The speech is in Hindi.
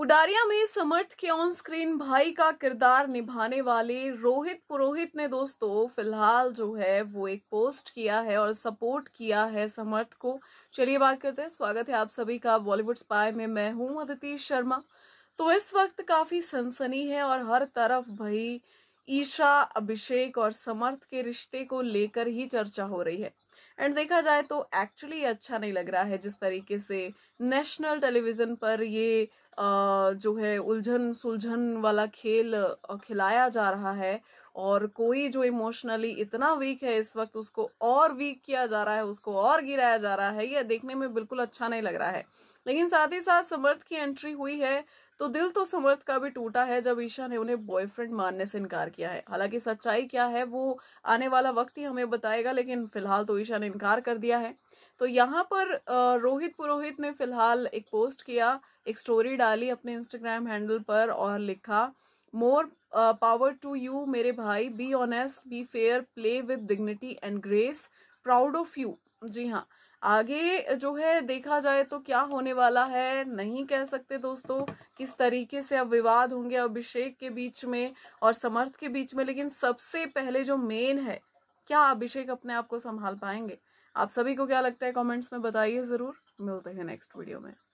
उडारिया में समर्थ के ऑन स्क्रीन भाई का किरदार निभाने वाले रोहित पुरोहित ने दोस्तों फिलहाल जो है वो एक पोस्ट किया है और सपोर्ट किया है समर्थ को चलिए बात करते हैं स्वागत है आप सभी का बॉलीवुड स्पाई में मैं हूं अदिति शर्मा तो इस वक्त काफी सनसनी है और हर तरफ भाई ईशा अभिषेक और समर्थ के रिश्ते को लेकर ही चर्चा हो रही है एंड देखा जाए तो एक्चुअली अच्छा नहीं लग रहा है जिस तरीके से नेशनल टेलीविजन पर ये जो है उलझन सुलझन वाला खेल खिलाया जा रहा है और कोई जो इमोशनली इतना वीक है इस वक्त उसको और वीक किया जा रहा है उसको और गिराया जा रहा है यह देखने में बिल्कुल अच्छा नहीं लग रहा है लेकिन साथ ही साथ समर्थ की एंट्री हुई है तो दिल तो समर्थ का भी टूटा है जब ईशा ने उन्हें बॉयफ्रेंड मानने से इनकार किया है हालांकि सच्चाई क्या है वो आने वाला वक्त ही हमें बताएगा लेकिन फिलहाल तो ईशा ने इनकार कर दिया है तो यहाँ पर रोहित पुरोहित ने फिलहाल एक पोस्ट किया एक स्टोरी डाली अपने इंस्टाग्राम हैंडल पर और लिखा मोर पावर टू यू मेरे भाई be honest be fair play with dignity and grace proud of you जी हाँ आगे जो है देखा जाए तो क्या होने वाला है नहीं कह सकते दोस्तों किस तरीके से अब विवाद होंगे अभिषेक के बीच में और समर्थ के बीच में लेकिन सबसे पहले जो मेन है क्या अभिषेक अपने आप को संभाल पाएंगे आप सभी को क्या लगता है कमेंट्स में बताइए ज़रूर मिलते हैं नेक्स्ट वीडियो में